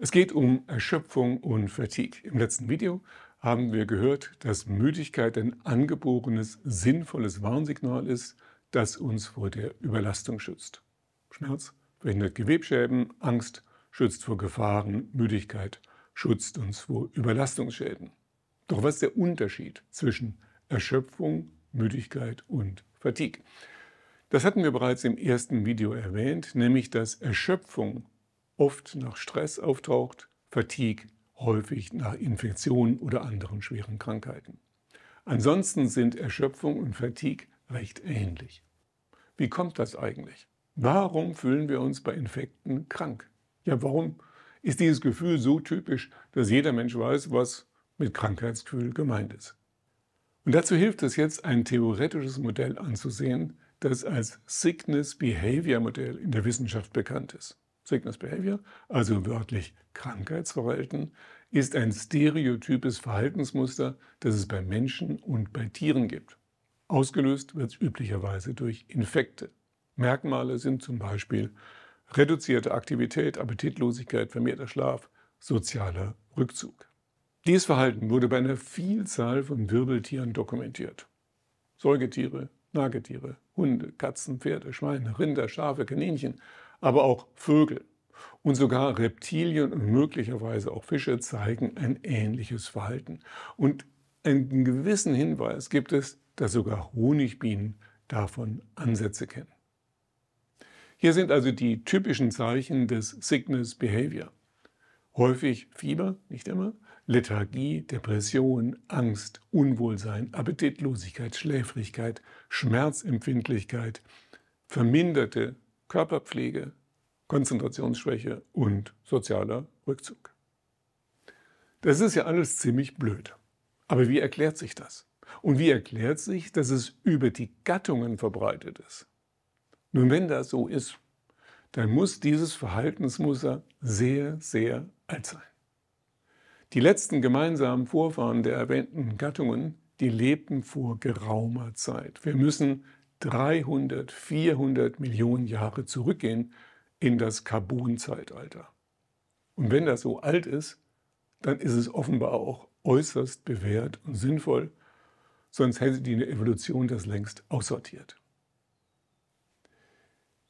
Es geht um Erschöpfung und Fatigue. Im letzten Video haben wir gehört, dass Müdigkeit ein angeborenes, sinnvolles Warnsignal ist, das uns vor der Überlastung schützt. Schmerz verhindert Gewebschäden, Angst schützt vor Gefahren, Müdigkeit schützt uns vor Überlastungsschäden. Doch was ist der Unterschied zwischen Erschöpfung, Müdigkeit und Fatigue? Das hatten wir bereits im ersten Video erwähnt, nämlich dass Erschöpfung oft nach Stress auftaucht, Fatigue häufig nach Infektionen oder anderen schweren Krankheiten. Ansonsten sind Erschöpfung und Fatigue recht ähnlich. Wie kommt das eigentlich? Warum fühlen wir uns bei Infekten krank? Ja, warum ist dieses Gefühl so typisch, dass jeder Mensch weiß, was mit Krankheitsgefühl gemeint ist. Und dazu hilft es jetzt, ein theoretisches Modell anzusehen, das als Sickness-Behavior-Modell in der Wissenschaft bekannt ist. Sickness-Behavior, also wörtlich Krankheitsverhalten, ist ein stereotypes Verhaltensmuster, das es bei Menschen und bei Tieren gibt. Ausgelöst wird es üblicherweise durch Infekte. Merkmale sind zum Beispiel reduzierte Aktivität, Appetitlosigkeit, vermehrter Schlaf, sozialer Rückzug. Dieses Verhalten wurde bei einer Vielzahl von Wirbeltieren dokumentiert. Säugetiere, Nagetiere, Hunde, Katzen, Pferde, Schweine, Rinder, Schafe, Kaninchen, aber auch Vögel und sogar Reptilien und möglicherweise auch Fische zeigen ein ähnliches Verhalten. Und einen gewissen Hinweis gibt es, dass sogar Honigbienen davon Ansätze kennen. Hier sind also die typischen Zeichen des Sickness Behavior. Häufig Fieber, nicht immer, Lethargie, Depression, Angst, Unwohlsein, Appetitlosigkeit, Schläfrigkeit, Schmerzempfindlichkeit, verminderte Körperpflege, Konzentrationsschwäche und sozialer Rückzug. Das ist ja alles ziemlich blöd. Aber wie erklärt sich das? Und wie erklärt sich, dass es über die Gattungen verbreitet ist? Nun, wenn das so ist, dann muss dieses Verhaltensmuster sehr, sehr alt sein. Die letzten gemeinsamen Vorfahren der erwähnten Gattungen, die lebten vor geraumer Zeit. Wir müssen 300, 400 Millionen Jahre zurückgehen in das Carbon-Zeitalter. Und wenn das so alt ist, dann ist es offenbar auch äußerst bewährt und sinnvoll, sonst hätte die Evolution das längst aussortiert.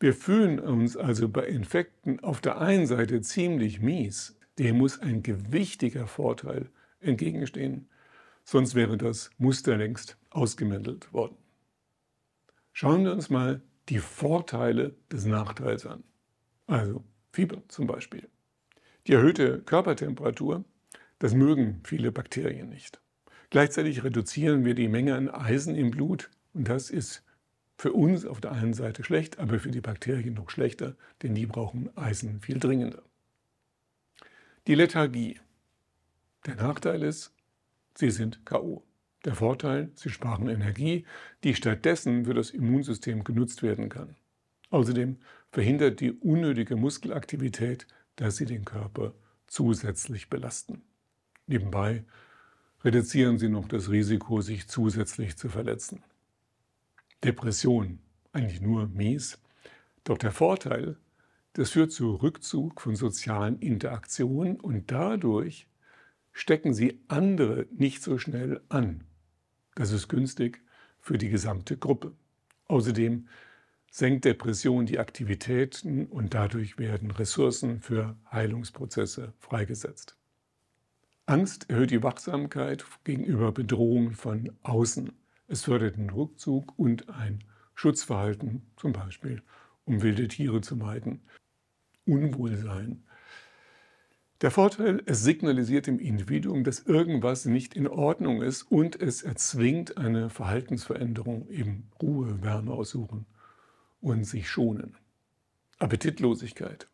Wir fühlen uns also bei Infekten auf der einen Seite ziemlich mies, dem muss ein gewichtiger Vorteil entgegenstehen, sonst wäre das Muster längst ausgemändelt worden. Schauen wir uns mal die Vorteile des Nachteils an. Also Fieber zum Beispiel. Die erhöhte Körpertemperatur, das mögen viele Bakterien nicht. Gleichzeitig reduzieren wir die Menge an Eisen im Blut und das ist für uns auf der einen Seite schlecht, aber für die Bakterien noch schlechter, denn die brauchen Eisen viel dringender. Die Lethargie. Der Nachteil ist, sie sind K.O. Der Vorteil, sie sparen Energie, die stattdessen für das Immunsystem genutzt werden kann. Außerdem verhindert die unnötige Muskelaktivität, dass sie den Körper zusätzlich belasten. Nebenbei reduzieren sie noch das Risiko, sich zusätzlich zu verletzen. Depression, eigentlich nur mies. Doch der Vorteil, das führt zu Rückzug von sozialen Interaktionen und dadurch stecken sie andere nicht so schnell an. Das ist günstig für die gesamte Gruppe. Außerdem senkt Depression die Aktivitäten und dadurch werden Ressourcen für Heilungsprozesse freigesetzt. Angst erhöht die Wachsamkeit gegenüber Bedrohungen von außen. Es fördert den Rückzug und ein Schutzverhalten, zum Beispiel um wilde Tiere zu meiden. Unwohlsein. Der Vorteil, es signalisiert dem Individuum, dass irgendwas nicht in Ordnung ist und es erzwingt eine Verhaltensveränderung, eben Ruhe, Wärme aussuchen und sich schonen. Appetitlosigkeit.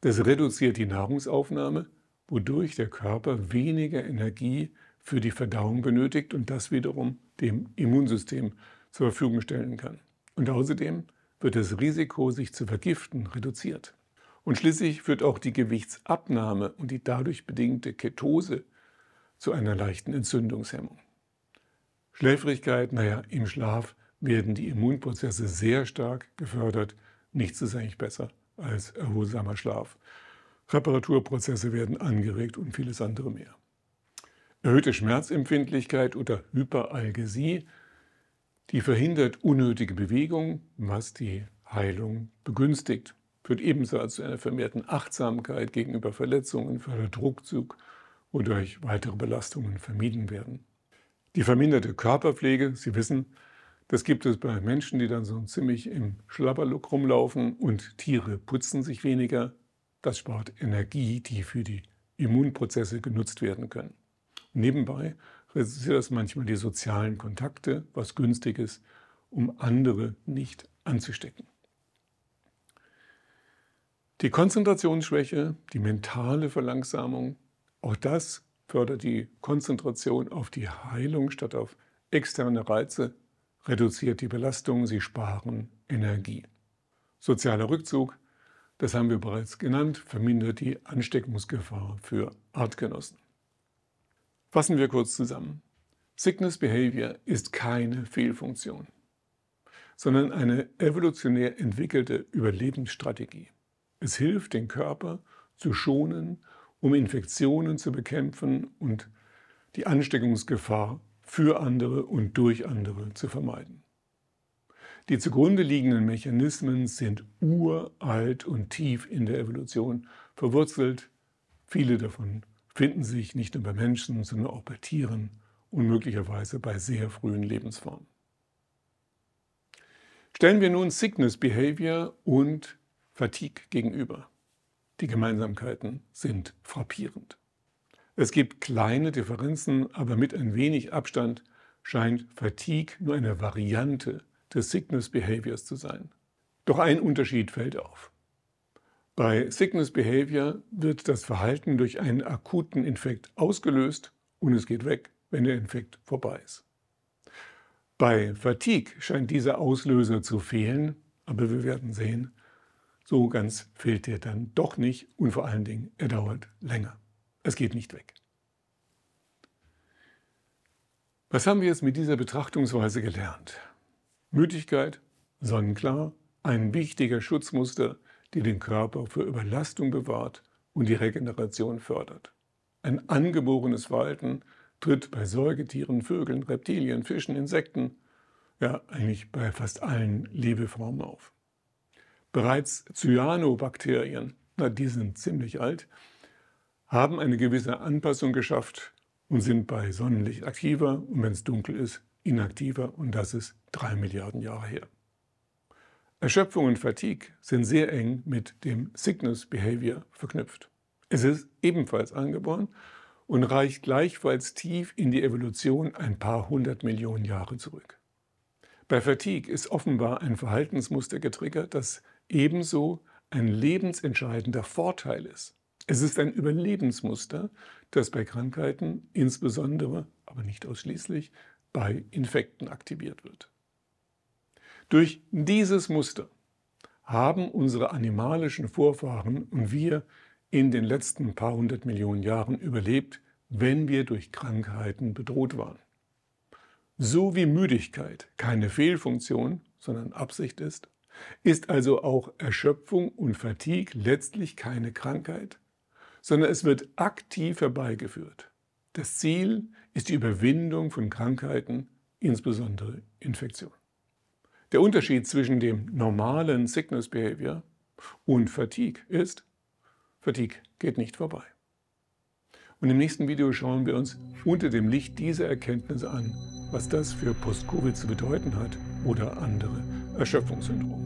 Das reduziert die Nahrungsaufnahme, wodurch der Körper weniger Energie für die Verdauung benötigt und das wiederum dem Immunsystem zur Verfügung stellen kann. Und außerdem wird das Risiko, sich zu vergiften, reduziert. Und schließlich führt auch die Gewichtsabnahme und die dadurch bedingte Ketose zu einer leichten Entzündungshemmung. Schläfrigkeit, naja, im Schlaf werden die Immunprozesse sehr stark gefördert. Nichts ist eigentlich besser als erholsamer Schlaf. Reparaturprozesse werden angeregt und vieles andere mehr. Erhöhte Schmerzempfindlichkeit oder Hyperalgesie die verhindert unnötige Bewegung, was die Heilung begünstigt. Führt ebenso zu einer vermehrten Achtsamkeit gegenüber Verletzungen, fördert Druckzug, wodurch weitere Belastungen vermieden werden. Die verminderte Körperpflege, Sie wissen, das gibt es bei Menschen, die dann so ziemlich im Schlabberlook rumlaufen und Tiere putzen sich weniger. Das spart Energie, die für die Immunprozesse genutzt werden können. Nebenbei reduziert das manchmal die sozialen Kontakte, was günstig ist, um andere nicht anzustecken. Die Konzentrationsschwäche, die mentale Verlangsamung, auch das fördert die Konzentration auf die Heilung statt auf externe Reize, reduziert die Belastung, sie sparen Energie. Sozialer Rückzug, das haben wir bereits genannt, vermindert die Ansteckungsgefahr für Artgenossen. Fassen wir kurz zusammen. Sickness Behavior ist keine Fehlfunktion, sondern eine evolutionär entwickelte Überlebensstrategie. Es hilft, den Körper zu schonen, um Infektionen zu bekämpfen und die Ansteckungsgefahr für andere und durch andere zu vermeiden. Die zugrunde liegenden Mechanismen sind uralt und tief in der Evolution verwurzelt, viele davon finden sich nicht nur bei Menschen, sondern auch bei Tieren und möglicherweise bei sehr frühen Lebensformen. Stellen wir nun Sickness Behavior und Fatigue gegenüber. Die Gemeinsamkeiten sind frappierend. Es gibt kleine Differenzen, aber mit ein wenig Abstand scheint Fatigue nur eine Variante des Sickness Behaviors zu sein. Doch ein Unterschied fällt auf. Bei Sickness Behavior wird das Verhalten durch einen akuten Infekt ausgelöst und es geht weg, wenn der Infekt vorbei ist. Bei Fatigue scheint dieser Auslöser zu fehlen, aber wir werden sehen, so ganz fehlt der dann doch nicht und vor allen Dingen, er dauert länger. Es geht nicht weg. Was haben wir jetzt mit dieser Betrachtungsweise gelernt? Müdigkeit, sonnenklar, ein wichtiger Schutzmuster die den Körper vor Überlastung bewahrt und die Regeneration fördert. Ein angeborenes Walten tritt bei Säugetieren, Vögeln, Reptilien, Fischen, Insekten, ja eigentlich bei fast allen Lebeformen auf. Bereits Cyanobakterien, na die sind ziemlich alt, haben eine gewisse Anpassung geschafft und sind bei Sonnenlicht aktiver und wenn es dunkel ist, inaktiver und das ist drei Milliarden Jahre her. Erschöpfung und Fatigue sind sehr eng mit dem Sickness Behavior verknüpft. Es ist ebenfalls angeboren und reicht gleichfalls tief in die Evolution ein paar hundert Millionen Jahre zurück. Bei Fatigue ist offenbar ein Verhaltensmuster getriggert, das ebenso ein lebensentscheidender Vorteil ist. Es ist ein Überlebensmuster, das bei Krankheiten, insbesondere, aber nicht ausschließlich, bei Infekten aktiviert wird. Durch dieses Muster haben unsere animalischen Vorfahren und wir in den letzten paar hundert Millionen Jahren überlebt, wenn wir durch Krankheiten bedroht waren. So wie Müdigkeit keine Fehlfunktion, sondern Absicht ist, ist also auch Erschöpfung und Fatigue letztlich keine Krankheit, sondern es wird aktiv herbeigeführt. Das Ziel ist die Überwindung von Krankheiten, insbesondere Infektionen. Der Unterschied zwischen dem normalen Sickness Behavior und Fatigue ist, Fatigue geht nicht vorbei. Und im nächsten Video schauen wir uns unter dem Licht dieser Erkenntnisse an, was das für Post-Covid zu bedeuten hat oder andere Erschöpfungssyndrome.